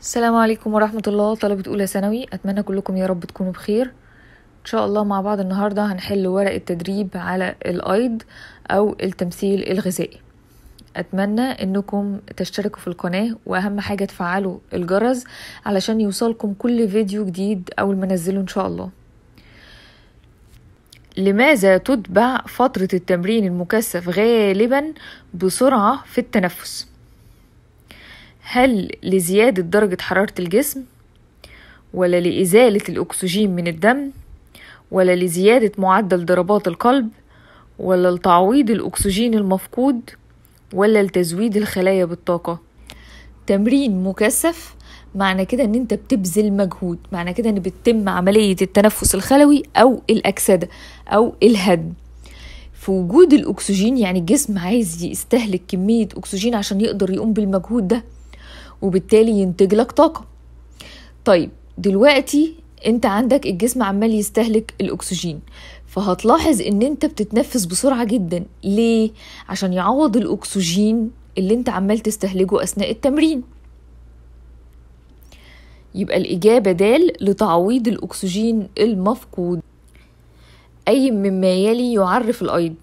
السلام عليكم ورحمة الله طلبة أولى ثانوي أتمنى كلكم يا رب تكونوا بخير إن شاء الله مع بعض النهاردة هنحل ورق التدريب على الأيض أو التمثيل الغذائي أتمنى أنكم تشتركوا في القناة وأهم حاجة تفعلوا الجرس علشان يوصلكم كل فيديو جديد أول ما إن شاء الله لماذا تتبع فترة التمرين المكثف غالبا بسرعة في التنفس؟ هل لزيادة درجة حرارة الجسم ولا لإزالة الأكسجين من الدم ولا لزيادة معدل ضربات القلب ولا لتعويض الأكسجين المفقود ولا لتزويد الخلايا بالطاقة تمرين مكثف معنى كده ان انت بتبذل مجهود معنى كده ان بتتم عملية التنفس الخلوي او الاكسدة او الهدم في وجود الاكسجين يعني الجسم عايز يستهلك كمية اكسجين عشان يقدر يقوم بالمجهود ده وبالتالي ينتج لك طاقة طيب دلوقتي انت عندك الجسم عمال يستهلك الاكسجين فهتلاحظ ان انت بتتنفس بسرعة جدا ليه؟ عشان يعوض الاكسجين اللي انت عمال تستهلكه اثناء التمرين يبقى الإجابة دال لتعويض الأكسجين المفقود أي مما يلي يعرف الأيض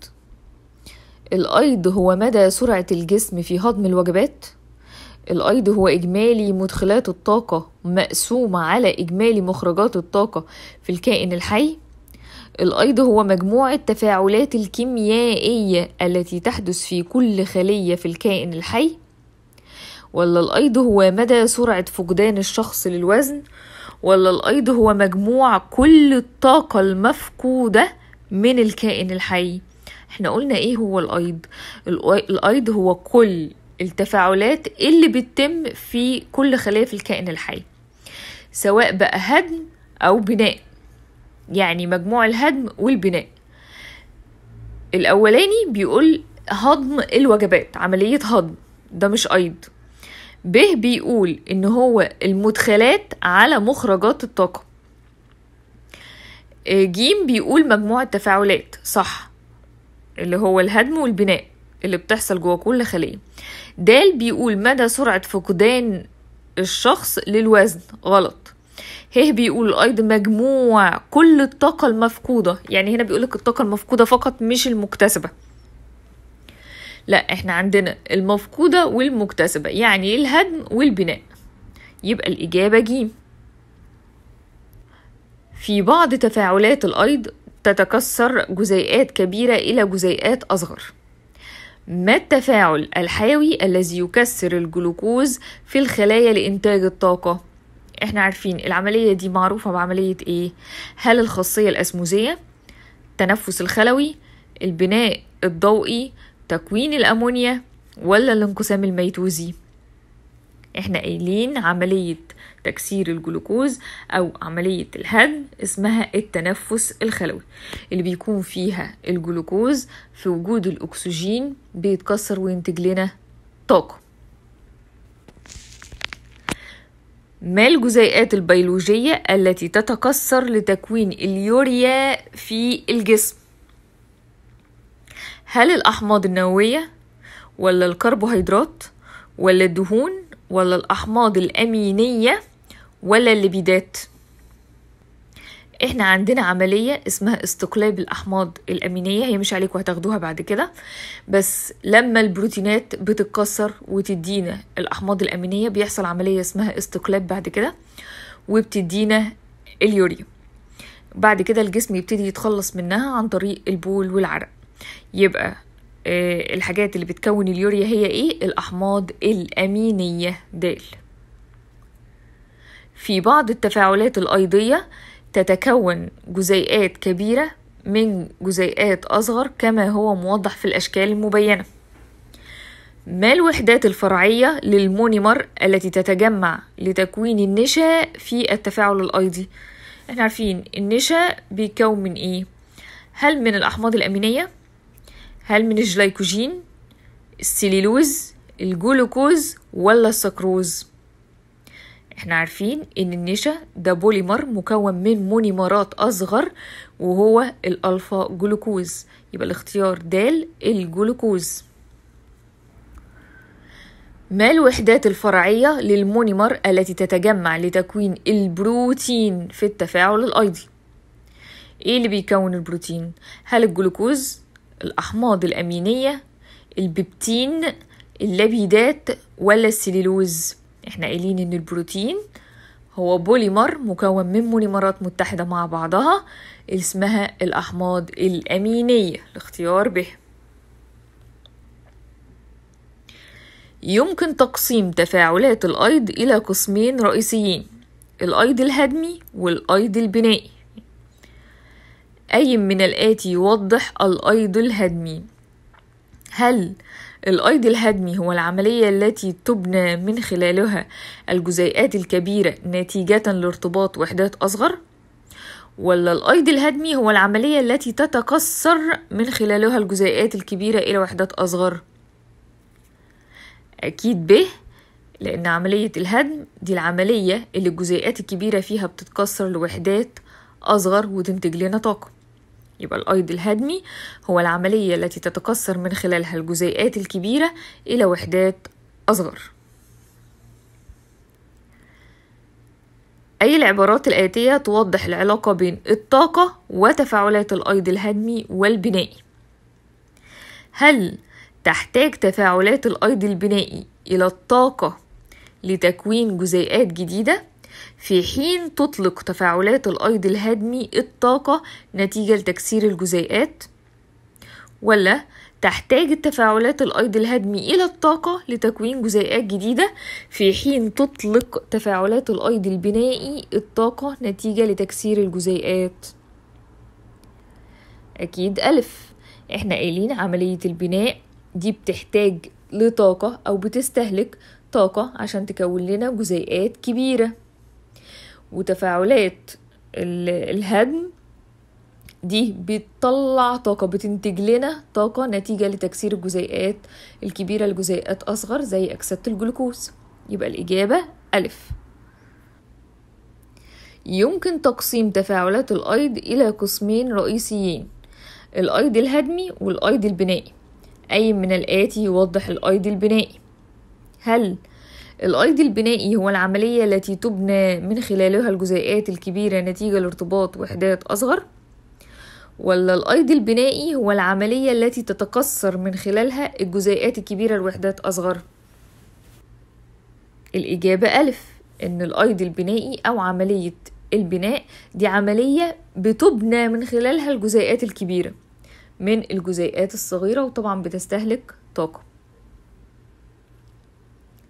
الأيض هو مدى سرعة الجسم في هضم الوجبات الايض هو اجمالي مدخلات الطاقه مقسومه على اجمالي مخرجات الطاقه في الكائن الحي الايض هو مجموع التفاعلات الكيميائيه التي تحدث في كل خليه في الكائن الحي ولا الايض هو مدى سرعه فقدان الشخص للوزن ولا الايض هو مجموع كل الطاقه المفقوده من الكائن الحي احنا قلنا ايه هو الايض الايض هو كل التفاعلات اللي بتتم في كل خلايا في الكائن الحي سواء بقى هدم أو بناء يعني مجموع الهدم والبناء الأولاني بيقول هضم الوجبات عملية هضم ده مش أيض ب بيقول إن هو المدخلات على مخرجات الطاقة آه، جيم بيقول مجموع التفاعلات صح اللي هو الهدم والبناء اللي بتحصل جوه كل خلية دال بيقول مدى سرعة فقدان الشخص للوزن غلط هيه بيقول ايضا مجموع كل الطاقة المفقودة يعني هنا بيقولك الطاقة المفقودة فقط مش المكتسبة لا احنا عندنا المفقودة والمكتسبة يعني الهدم والبناء يبقى الإجابة جيم في بعض تفاعلات الأيض تتكسر جزيئات كبيرة إلى جزيئات أصغر ما التفاعل الحيوي الذي يكسر الجلوكوز في الخلايا لإنتاج الطاقة؟ احنا عارفين العملية دي معروفة بعملية ايه؟ هل الخاصية الأسموزية؟ التنفس الخلوي؟ البناء الضوئي؟ تكوين الأمونيا؟ ولا الانقسام الميتوزي؟ احنا قايلين عملية تكسير الجلوكوز أو عملية الهدم اسمها التنفس الخلوي اللي بيكون فيها الجلوكوز في وجود الأكسجين بيتكسر وينتج لنا طاقة ما الجزيئات البيولوجية التي تتكسر لتكوين اليوريا في الجسم؟ هل الأحماض النووية ولا الكربوهيدرات ولا الدهون ولا الأحماض الأمينية ولا الليبيدات احنا عندنا عملية اسمها استقلاب الأحماض الأمينية هي مش عليكم هتاخدوها بعد كده بس لما البروتينات بتتكسر وتدينا الأحماض الأمينية بيحصل عملية اسمها استقلاب بعد كده وبتدينا اليوريا بعد كده الجسم يبتدي يتخلص منها عن طريق البول والعرق يبقى آه، الحاجات اللي بتكون اليوريا هي ايه الاحماض الامينيه د في بعض التفاعلات الايضيه تتكون جزيئات كبيره من جزيئات اصغر كما هو موضح في الاشكال المبينه ما الوحدات الفرعيه للمونيمر التي تتجمع لتكوين النشا في التفاعل الايضي احنا عارفين النشا بيتكون من ايه هل من الاحماض الامينيه هل من الجلايكوجين السليلوز الجلوكوز ولا السكروز احنا عارفين ان النشا ده بوليمر مكون من مونيمرات اصغر وهو الالفا جلوكوز يبقى الاختيار د الجلوكوز ما الوحدات الفرعية للمونيمر التي تتجمع لتكوين البروتين في التفاعل الأيضي؟ إيه اللي بيكون البروتين؟ هل الجلوكوز الأحماض الأمينية الببتين اللبيدات ولا السليلوز احنا قايلين ان البروتين هو بوليمر مكون من موليمرات متحدة مع بعضها اسمها الأحماض الأمينية الاختيار به يمكن تقسيم تفاعلات الأيض إلى قسمين رئيسيين الأيض الهدمي والأيض البنائي أي من الآتي يوضح الأيض الهدمي هل الأيض الهدمي هو العملية التي تبنى من خلالها الجزيئات الكبيرة نتيجة لارتباط وحدات أصغر؟ ولا الأيض الهدمي هو العملية التي تتكسر من خلالها الجزيئات الكبيرة إلى وحدات أصغر؟ أكيد به لأن عملية الهدم دي العملية اللي الجزيئات الكبيرة فيها بتتكسر لوحدات أصغر وتنتج لنا طاقة يبقى الأيض الهدمي هو العملية التي تتكسر من خلالها الجزيئات الكبيرة إلى وحدات أصغر أي العبارات الآتية توضح العلاقة بين الطاقة وتفاعلات الأيض الهدمي والبنائي هل تحتاج تفاعلات الأيض البنائي إلى الطاقة لتكوين جزيئات جديدة؟ في حين تطلق تفاعلات الأيض الهدمي الطاقة نتيجة لتكسير الجزيئات ولا تحتاج التفاعلات الأيض الهدمي إلى الطاقة لتكوين جزيئات جديدة في حين تطلق تفاعلات الأيض البنائي الطاقة نتيجة لتكسير الجزيئات أكيد ألف إحنا قايلين عملية البناء دي بتحتاج لطاقة أو بتستهلك طاقة عشان تكون لنا جزيئات كبيرة وتفاعلات الهدم دي بتطلع طاقة بتنتج لنا طاقة نتيجة لتكسير الجزيئات الكبيرة لجزيئات أصغر زي أكسدة الجلوكوز يبقى الإجابة ألف يمكن تقسيم تفاعلات الأيض إلى قسمين رئيسيين الأيض الهدمي والأيض البنائي أي من الآتي يوضح الأيض البنائي هل الأيض البنائي هو العملية التي تبنى من خلالها الجزيئات الكبيرة نتيجة لارتباط وحدات أصغر ولا الأيض البنائي هو العملية التي تتكسر من خلالها الجزيئات الكبيرة لوحدات أصغر الإجابة ألف إن الأيض البنائي أو عملية البناء دي عملية بتبنى من خلالها الجزيئات الكبيرة من الجزيئات الصغيرة وطبعا بتستهلك طاقة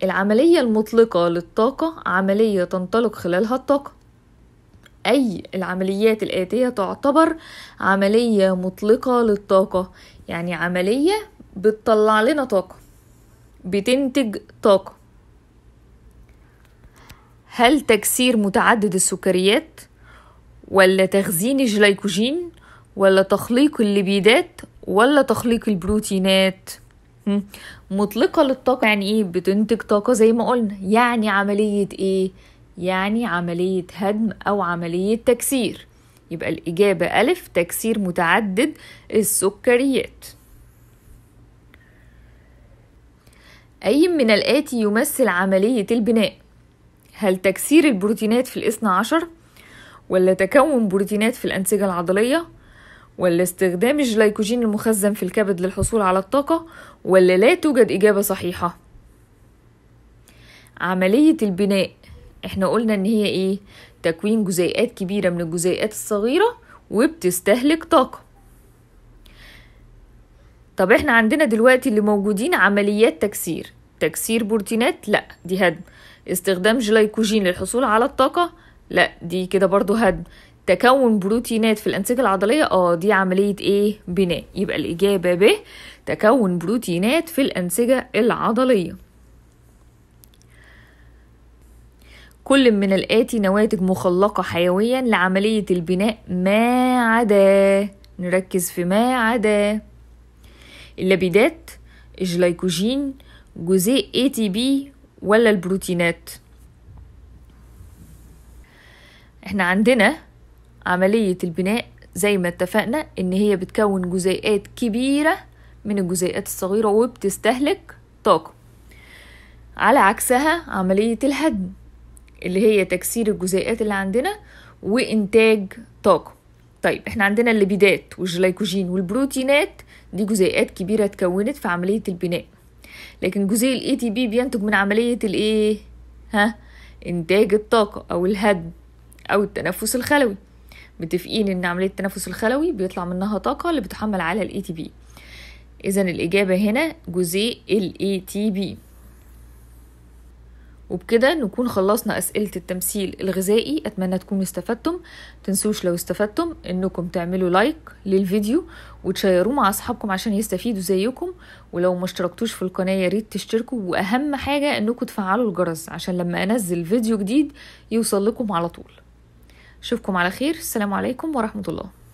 العملية المطلقة للطاقة عملية تنطلق خلالها الطاقة أي العمليات الآتية تعتبر عملية مطلقة للطاقة يعني عملية بتطلع لنا طاقة بتنتج طاقة هل تكسير متعدد السكريات ولا تخزين الجليكوجين ولا تخليق الليبيدات ولا تخليق البروتينات مطلقة للطاقة يعني ايه بتنتج طاقة زي ما قلنا يعني عملية ايه يعني عملية هدم أو عملية تكسير يبقى الإجابة ألف تكسير متعدد السكريات أي من الآتي يمثل عملية البناء هل تكسير البروتينات في الاثنى عشر ولا تكون بروتينات في الأنسجة العضلية والاستخدام الجلايكوجين المخزن في الكبد للحصول على الطاقة ولا لا توجد إجابة صحيحة عملية البناء احنا قلنا ان هي ايه تكوين جزيئات كبيرة من الجزيئات الصغيرة وبتستهلك طاقة طب احنا عندنا دلوقتي اللي موجودين عمليات تكسير تكسير بروتينات لا دي هدم استخدام جلايكوجين للحصول على الطاقة لا دي كده برضو هدم تكون بروتينات في الأنسجة العضلية اه دي عملية ايه بناء يبقى الإجابة ب تكون بروتينات في الأنسجة العضلية كل من الآتي نواتج مخلقة حيويا لعملية البناء ما عدا نركز في ما عدا اللبيدات الجلايكوجين جزيء اي تي بي ولا البروتينات احنا عندنا عملية البناء زي ما اتفقنا إن هي بتكون جزيئات كبيرة من الجزيئات الصغيرة وبتستهلك طاقة على عكسها عملية الهدم اللي هي تكسير الجزيئات اللي عندنا وإنتاج طاقة طيب احنا عندنا الليبيدات والجلايكوجين والبروتينات دي جزيئات كبيرة اتكونت في عملية البناء لكن جزيء الاي تي بي بينتج من عملية الايه ها انتاج الطاقة او الهدم او التنفس الخلوي متفقين ان عمليه التنفس الخلوي بيطلع منها طاقه اللي بتحمل على الاي تي بي اذا الاجابه هنا جزيء الاي تي بي وبكده نكون خلصنا أسئلة التمثيل الغذائي أتمنى تكونوا استفدتم تنسوش لو استفدتم إنكم تعملوا لايك للفيديو وتشيروه مع أصحابكم عشان يستفيدوا زيكم ولو ما اشتركتوش في القناة ياريت تشتركوا وأهم حاجة إنكم تفعلوا الجرس عشان لما أنزل فيديو جديد يوصل لكم على طول اشوفكم على خير السلام عليكم ورحمه الله